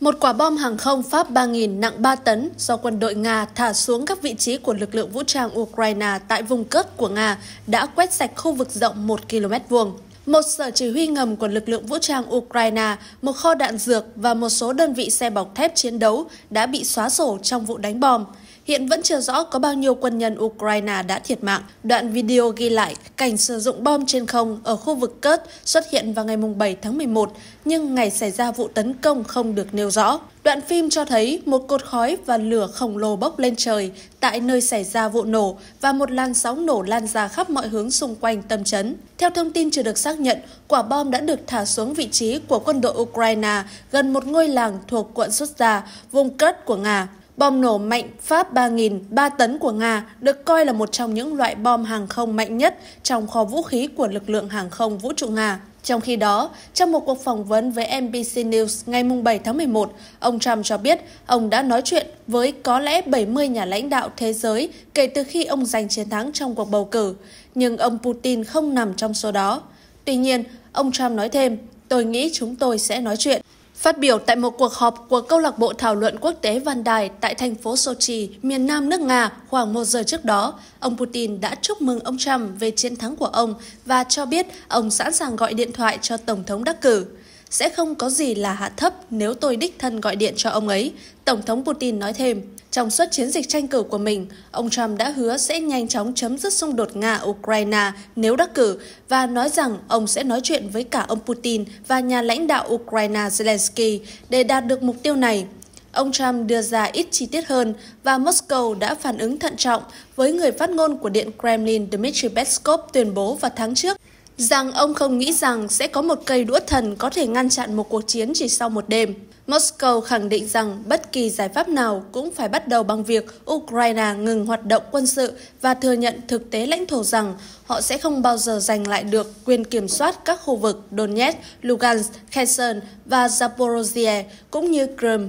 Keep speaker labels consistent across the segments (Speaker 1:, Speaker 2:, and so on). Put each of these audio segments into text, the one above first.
Speaker 1: Một quả bom hàng không Pháp 3.000 nặng 3 tấn do quân đội Nga thả xuống các vị trí của lực lượng vũ trang Ukraine tại vùng cất của Nga đã quét sạch khu vực rộng 1 km vuông. Một sở chỉ huy ngầm của lực lượng vũ trang Ukraine, một kho đạn dược và một số đơn vị xe bọc thép chiến đấu đã bị xóa sổ trong vụ đánh bom. Hiện vẫn chưa rõ có bao nhiêu quân nhân Ukraine đã thiệt mạng. Đoạn video ghi lại cảnh sử dụng bom trên không ở khu vực Kurt xuất hiện vào ngày 7 tháng 11, nhưng ngày xảy ra vụ tấn công không được nêu rõ. Đoạn phim cho thấy một cột khói và lửa khổng lồ bốc lên trời tại nơi xảy ra vụ nổ và một làn sóng nổ lan ra khắp mọi hướng xung quanh tâm chấn. Theo thông tin chưa được xác nhận, quả bom đã được thả xuống vị trí của quân đội Ukraine gần một ngôi làng thuộc quận Sutsa, vùng Kurd của Nga. Bom nổ mạnh Pháp 3.000 3 tấn của Nga được coi là một trong những loại bom hàng không mạnh nhất trong kho vũ khí của lực lượng hàng không vũ trụ Nga. Trong khi đó, trong một cuộc phỏng vấn với NBC News ngày 7 tháng 11, ông Trump cho biết ông đã nói chuyện với có lẽ 70 nhà lãnh đạo thế giới kể từ khi ông giành chiến thắng trong cuộc bầu cử, nhưng ông Putin không nằm trong số đó. Tuy nhiên, ông Trump nói thêm, tôi nghĩ chúng tôi sẽ nói chuyện. Phát biểu tại một cuộc họp của câu lạc bộ thảo luận quốc tế Văn Đài tại thành phố Sochi, miền nam nước Nga khoảng một giờ trước đó, ông Putin đã chúc mừng ông Trump về chiến thắng của ông và cho biết ông sẵn sàng gọi điện thoại cho Tổng thống đắc cử. Sẽ không có gì là hạ thấp nếu tôi đích thân gọi điện cho ông ấy, Tổng thống Putin nói thêm. Trong suốt chiến dịch tranh cử của mình, ông Trump đã hứa sẽ nhanh chóng chấm dứt xung đột Nga-Ukraine nếu đắc cử và nói rằng ông sẽ nói chuyện với cả ông Putin và nhà lãnh đạo Ukraine Zelensky để đạt được mục tiêu này. Ông Trump đưa ra ít chi tiết hơn và Moscow đã phản ứng thận trọng với người phát ngôn của Điện Kremlin Dmitry Peskov tuyên bố vào tháng trước rằng ông không nghĩ rằng sẽ có một cây đũa thần có thể ngăn chặn một cuộc chiến chỉ sau một đêm. Moscow khẳng định rằng bất kỳ giải pháp nào cũng phải bắt đầu bằng việc Ukraine ngừng hoạt động quân sự và thừa nhận thực tế lãnh thổ rằng họ sẽ không bao giờ giành lại được quyền kiểm soát các khu vực Donetsk, Lugansk, Kherson và Zaporozhye cũng như Crimea.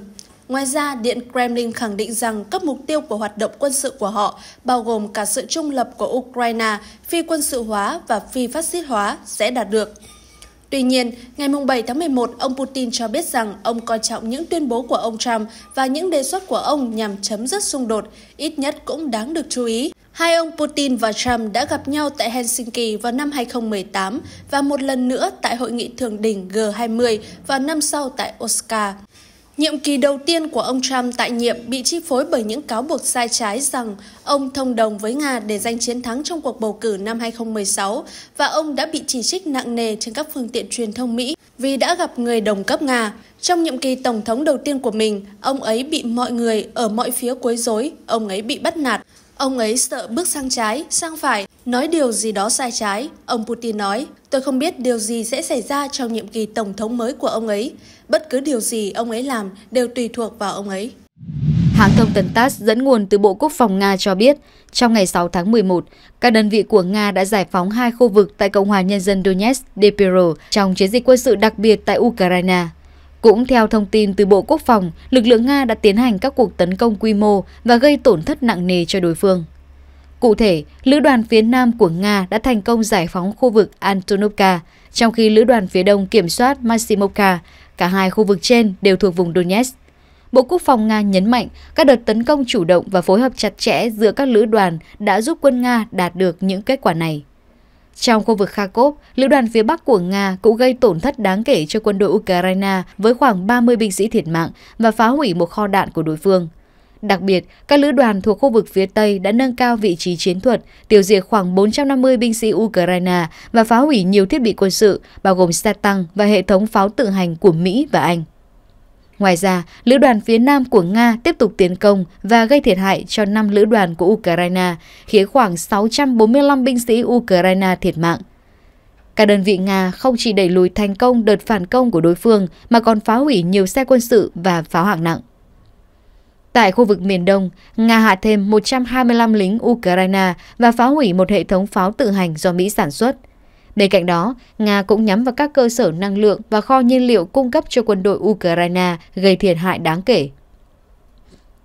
Speaker 1: Ngoài ra, Điện Kremlin khẳng định rằng các mục tiêu của hoạt động quân sự của họ, bao gồm cả sự trung lập của Ukraine, phi quân sự hóa và phi phát xít hóa, sẽ đạt được. Tuy nhiên, ngày 7 tháng 11, ông Putin cho biết rằng ông coi trọng những tuyên bố của ông Trump và những đề xuất của ông nhằm chấm dứt xung đột, ít nhất cũng đáng được chú ý. Hai ông Putin và Trump đã gặp nhau tại Helsinki vào năm 2018 và một lần nữa tại hội nghị thượng đỉnh G20 vào năm sau tại Osaka. Nhiệm kỳ đầu tiên của ông Trump tại nhiệm bị chi phối bởi những cáo buộc sai trái rằng ông thông đồng với Nga để giành chiến thắng trong cuộc bầu cử năm 2016 và ông đã bị chỉ trích nặng nề trên các phương tiện truyền thông Mỹ vì đã gặp người đồng cấp Nga. Trong nhiệm kỳ tổng thống đầu tiên của mình, ông ấy bị mọi người ở mọi phía quấy rối, ông ấy bị bắt nạt. Ông ấy sợ bước sang trái, sang phải Nói điều gì đó sai trái, ông Putin nói, tôi không biết điều gì sẽ xảy ra trong nhiệm kỳ tổng thống mới của ông ấy. Bất cứ điều gì ông ấy làm đều tùy thuộc vào ông ấy.
Speaker 2: Hãng thông tấn TASS dẫn nguồn từ Bộ Quốc phòng Nga cho biết, trong ngày 6 tháng 11, các đơn vị của Nga đã giải phóng hai khu vực tại Cộng hòa Nhân dân Donetsk, Dnipro trong chiến dịch quân sự đặc biệt tại Ukraine. Cũng theo thông tin từ Bộ Quốc phòng, lực lượng Nga đã tiến hành các cuộc tấn công quy mô và gây tổn thất nặng nề cho đối phương. Cụ thể, lữ đoàn phía Nam của Nga đã thành công giải phóng khu vực Antonovka, trong khi lữ đoàn phía Đông kiểm soát Maximovka. Cả hai khu vực trên đều thuộc vùng Donetsk. Bộ Quốc phòng Nga nhấn mạnh các đợt tấn công chủ động và phối hợp chặt chẽ giữa các lữ đoàn đã giúp quân Nga đạt được những kết quả này. Trong khu vực Kharkov, lữ đoàn phía Bắc của Nga cũng gây tổn thất đáng kể cho quân đội Ukraine với khoảng 30 binh sĩ thiệt mạng và phá hủy một kho đạn của đối phương. Đặc biệt, các lữ đoàn thuộc khu vực phía Tây đã nâng cao vị trí chiến thuật, tiêu diệt khoảng 450 binh sĩ Ukraine và phá hủy nhiều thiết bị quân sự, bao gồm xe tăng và hệ thống pháo tự hành của Mỹ và Anh. Ngoài ra, lữ đoàn phía Nam của Nga tiếp tục tiến công và gây thiệt hại cho 5 lữ đoàn của Ukraine, khiến khoảng 645 binh sĩ Ukraine thiệt mạng. Các đơn vị Nga không chỉ đẩy lùi thành công đợt phản công của đối phương mà còn phá hủy nhiều xe quân sự và pháo hạng nặng. Tại khu vực miền Đông, Nga hạ thêm 125 lính Ukraine và phá hủy một hệ thống pháo tự hành do Mỹ sản xuất. Bên cạnh đó, Nga cũng nhắm vào các cơ sở năng lượng và kho nhiên liệu cung cấp cho quân đội Ukraine gây thiệt hại đáng kể.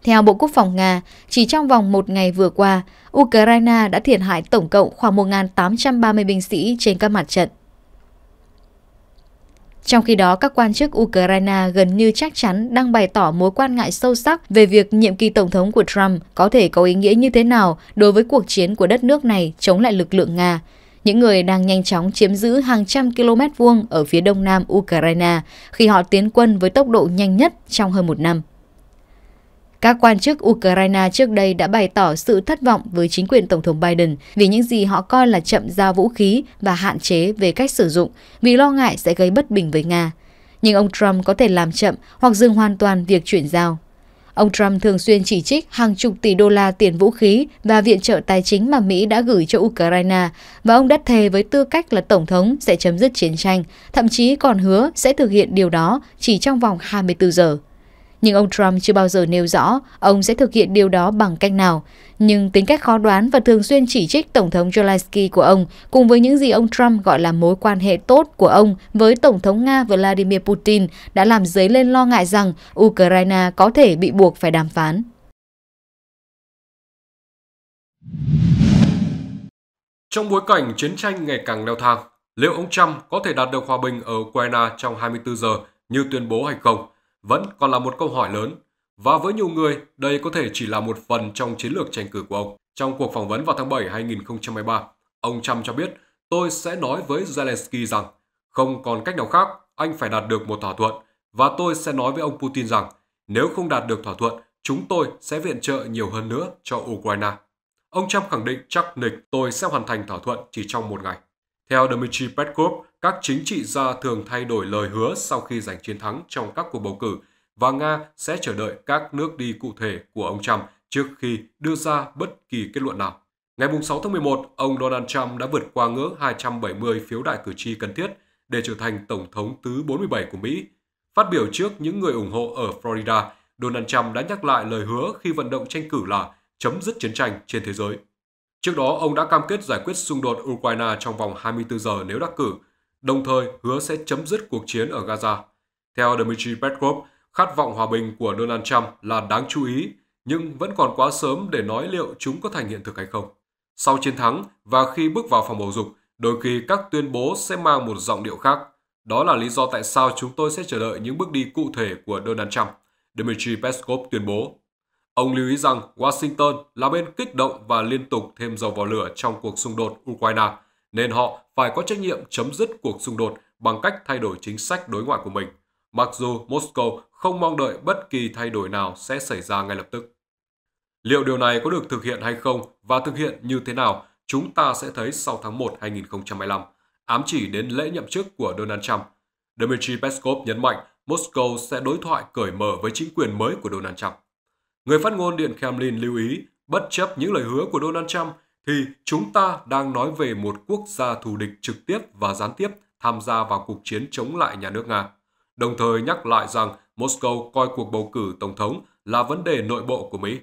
Speaker 2: Theo Bộ Quốc phòng Nga, chỉ trong vòng một ngày vừa qua, Ukraine đã thiệt hại tổng cộng khoảng 1.830 binh sĩ trên các mặt trận. Trong khi đó, các quan chức Ukraine gần như chắc chắn đang bày tỏ mối quan ngại sâu sắc về việc nhiệm kỳ tổng thống của Trump có thể có ý nghĩa như thế nào đối với cuộc chiến của đất nước này chống lại lực lượng Nga. Những người đang nhanh chóng chiếm giữ hàng trăm km vuông ở phía đông nam Ukraine khi họ tiến quân với tốc độ nhanh nhất trong hơn một năm. Các quan chức Ukraine trước đây đã bày tỏ sự thất vọng với chính quyền Tổng thống Biden vì những gì họ coi là chậm giao vũ khí và hạn chế về cách sử dụng vì lo ngại sẽ gây bất bình với Nga. Nhưng ông Trump có thể làm chậm hoặc dừng hoàn toàn việc chuyển giao. Ông Trump thường xuyên chỉ trích hàng chục tỷ đô la tiền vũ khí và viện trợ tài chính mà Mỹ đã gửi cho Ukraine và ông đã thề với tư cách là Tổng thống sẽ chấm dứt chiến tranh, thậm chí còn hứa sẽ thực hiện điều đó chỉ trong vòng 24 giờ nhưng ông Trump chưa bao giờ nêu rõ ông sẽ thực hiện điều đó bằng cách nào. Nhưng tính cách khó đoán và thường xuyên chỉ trích Tổng thống Zelensky của ông cùng với những gì ông Trump gọi là mối quan hệ tốt của ông với Tổng thống Nga Vladimir Putin đã làm dấy lên lo ngại rằng Ukraine có thể bị buộc phải đàm phán.
Speaker 3: Trong bối cảnh chiến tranh ngày càng leo thang, liệu ông Trump có thể đạt được hòa bình ở Ukraine trong 24 giờ như tuyên bố hay không? vẫn còn là một câu hỏi lớn và với nhiều người, đây có thể chỉ là một phần trong chiến lược tranh cử của ông. Trong cuộc phỏng vấn vào tháng 7 2023, ông Trump cho biết tôi sẽ nói với Zelensky rằng không còn cách nào khác, anh phải đạt được một thỏa thuận và tôi sẽ nói với ông Putin rằng nếu không đạt được thỏa thuận, chúng tôi sẽ viện trợ nhiều hơn nữa cho Ukraine. Ông Trump khẳng định chắc nịch tôi sẽ hoàn thành thỏa thuận chỉ trong một ngày. Theo Dmitry Peskov, các chính trị gia thường thay đổi lời hứa sau khi giành chiến thắng trong các cuộc bầu cử và Nga sẽ chờ đợi các nước đi cụ thể của ông Trump trước khi đưa ra bất kỳ kết luận nào. Ngày 6 tháng 11, ông Donald Trump đã vượt qua ngưỡng 270 phiếu đại cử tri cần thiết để trở thành Tổng thống thứ 47 của Mỹ. Phát biểu trước những người ủng hộ ở Florida, Donald Trump đã nhắc lại lời hứa khi vận động tranh cử là chấm dứt chiến tranh trên thế giới. Trước đó, ông đã cam kết giải quyết xung đột Ukraine trong vòng 24 giờ nếu đắc cử, đồng thời hứa sẽ chấm dứt cuộc chiến ở Gaza. Theo Dmitry Peskov, khát vọng hòa bình của Donald Trump là đáng chú ý, nhưng vẫn còn quá sớm để nói liệu chúng có thành hiện thực hay không. Sau chiến thắng và khi bước vào phòng bầu dục, đôi khi các tuyên bố sẽ mang một giọng điệu khác. Đó là lý do tại sao chúng tôi sẽ chờ đợi những bước đi cụ thể của Donald Trump, Dmitry Peskov tuyên bố. Ông lưu ý rằng Washington là bên kích động và liên tục thêm dầu vào lửa trong cuộc xung đột Ukraine, nên họ phải có trách nhiệm chấm dứt cuộc xung đột bằng cách thay đổi chính sách đối ngoại của mình, mặc dù Moscow không mong đợi bất kỳ thay đổi nào sẽ xảy ra ngay lập tức. Liệu điều này có được thực hiện hay không và thực hiện như thế nào, chúng ta sẽ thấy sau tháng 1 2025, ám chỉ đến lễ nhậm chức của Donald Trump. Dmitry Peskov nhấn mạnh Moscow sẽ đối thoại cởi mở với chính quyền mới của Donald Trump. Người phát ngôn Điện Kremlin lưu ý, bất chấp những lời hứa của Donald Trump, thì chúng ta đang nói về một quốc gia thù địch trực tiếp và gián tiếp tham gia vào cuộc chiến chống lại nhà nước Nga. Đồng thời nhắc lại rằng Moscow coi cuộc bầu cử tổng thống là vấn đề nội bộ của Mỹ.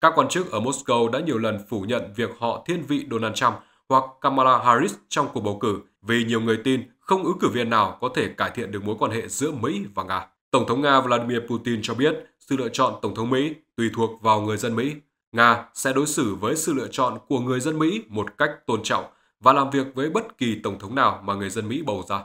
Speaker 3: Các quan chức ở Moscow đã nhiều lần phủ nhận việc họ thiên vị Donald Trump hoặc Kamala Harris trong cuộc bầu cử vì nhiều người tin không ứng cử viên nào có thể cải thiện được mối quan hệ giữa Mỹ và Nga. Tổng thống Nga Vladimir Putin cho biết sự lựa chọn Tổng thống Mỹ tùy thuộc vào người dân Mỹ. Nga sẽ đối xử với sự lựa chọn của người dân Mỹ một cách tôn trọng và làm việc với bất kỳ Tổng thống nào mà người dân Mỹ bầu ra.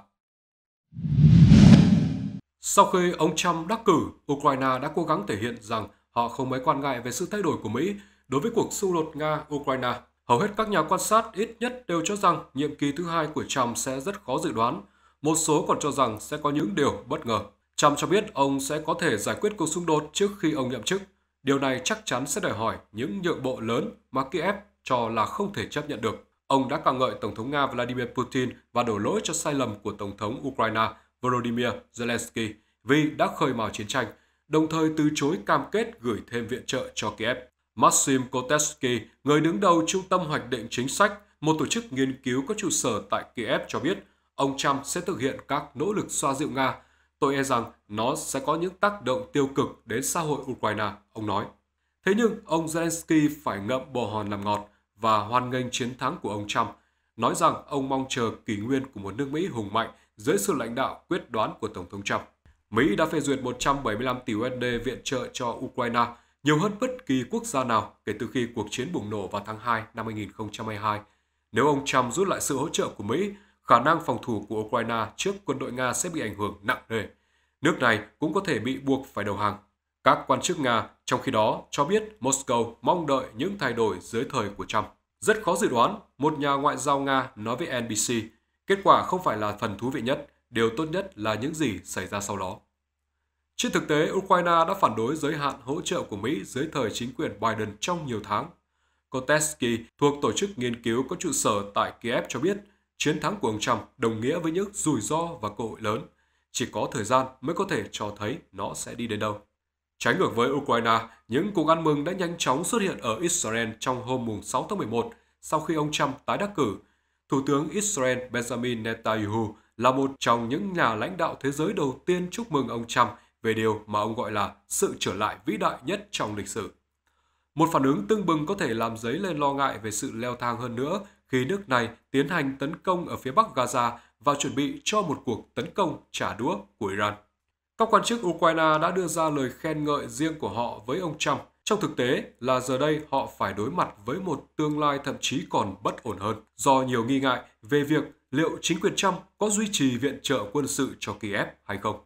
Speaker 3: Sau khi ông Trump đắc cử, Ukraine đã cố gắng thể hiện rằng họ không mấy quan ngại về sự thay đổi của Mỹ đối với cuộc xung đột Nga-Ukraine. Hầu hết các nhà quan sát ít nhất đều cho rằng nhiệm kỳ thứ hai của Trump sẽ rất khó dự đoán. Một số còn cho rằng sẽ có những điều bất ngờ. Trump cho biết ông sẽ có thể giải quyết cuộc xung đột trước khi ông nhậm chức. Điều này chắc chắn sẽ đòi hỏi những nhượng bộ lớn mà Kiev cho là không thể chấp nhận được. Ông đã ca ngợi Tổng thống Nga Vladimir Putin và đổ lỗi cho sai lầm của Tổng thống Ukraine Volodymyr Zelensky vì đã khơi mào chiến tranh, đồng thời từ chối cam kết gửi thêm viện trợ cho Kiev. Maxim Kotesky, người đứng đầu Trung tâm Hoạch định Chính sách, một tổ chức nghiên cứu có trụ sở tại Kiev cho biết ông Trump sẽ thực hiện các nỗ lực xoa dịu Nga Tôi e rằng nó sẽ có những tác động tiêu cực đến xã hội Ukraine, ông nói. Thế nhưng ông Zelensky phải ngậm bồ hòn làm ngọt và hoan nghênh chiến thắng của ông Trump, nói rằng ông mong chờ kỷ nguyên của một nước Mỹ hùng mạnh dưới sự lãnh đạo quyết đoán của Tổng thống Trump. Mỹ đã phê duyệt 175 tỷ USD viện trợ cho Ukraine, nhiều hơn bất kỳ quốc gia nào kể từ khi cuộc chiến bùng nổ vào tháng 2 năm 2022. Nếu ông Trump rút lại sự hỗ trợ của Mỹ, khả năng phòng thủ của Ukraine trước quân đội Nga sẽ bị ảnh hưởng nặng nề. Nước này cũng có thể bị buộc phải đầu hàng. Các quan chức Nga trong khi đó cho biết Moscow mong đợi những thay đổi dưới thời của Trump. Rất khó dự đoán, một nhà ngoại giao Nga nói với NBC, kết quả không phải là phần thú vị nhất, điều tốt nhất là những gì xảy ra sau đó. Trên thực tế, Ukraine đã phản đối giới hạn hỗ trợ của Mỹ dưới thời chính quyền Biden trong nhiều tháng. Kotesky thuộc tổ chức nghiên cứu có trụ sở tại Kiev cho biết Chiến thắng của ông Trump đồng nghĩa với những rủi ro và cơ hội lớn. Chỉ có thời gian mới có thể cho thấy nó sẽ đi đến đâu. Trái ngược với Ukraine, những cuộc ăn mừng đã nhanh chóng xuất hiện ở Israel trong hôm 6 tháng 11 sau khi ông Trump tái đắc cử. Thủ tướng Israel Benjamin Netanyahu là một trong những nhà lãnh đạo thế giới đầu tiên chúc mừng ông Trump về điều mà ông gọi là sự trở lại vĩ đại nhất trong lịch sử. Một phản ứng tương bừng có thể làm dấy lên lo ngại về sự leo thang hơn nữa khi nước này tiến hành tấn công ở phía bắc Gaza và chuẩn bị cho một cuộc tấn công trả đũa của Iran. Các quan chức Ukraine đã đưa ra lời khen ngợi riêng của họ với ông Trump, trong thực tế là giờ đây họ phải đối mặt với một tương lai thậm chí còn bất ổn hơn, do nhiều nghi ngại về việc liệu chính quyền Trump có duy trì viện trợ quân sự cho Kiev hay không.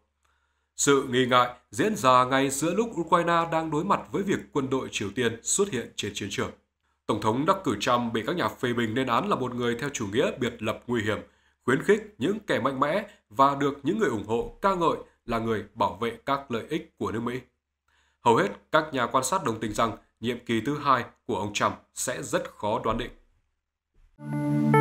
Speaker 3: Sự nghi ngại diễn ra ngay giữa lúc Ukraine đang đối mặt với việc quân đội Triều Tiên xuất hiện trên chiến trường. Tổng thống đắc cử Trump bị các nhà phê bình lên án là một người theo chủ nghĩa biệt lập nguy hiểm, khuyến khích những kẻ mạnh mẽ và được những người ủng hộ ca ngợi là người bảo vệ các lợi ích của nước Mỹ. Hầu hết các nhà quan sát đồng tình rằng nhiệm kỳ thứ hai của ông Trump sẽ rất khó đoán định.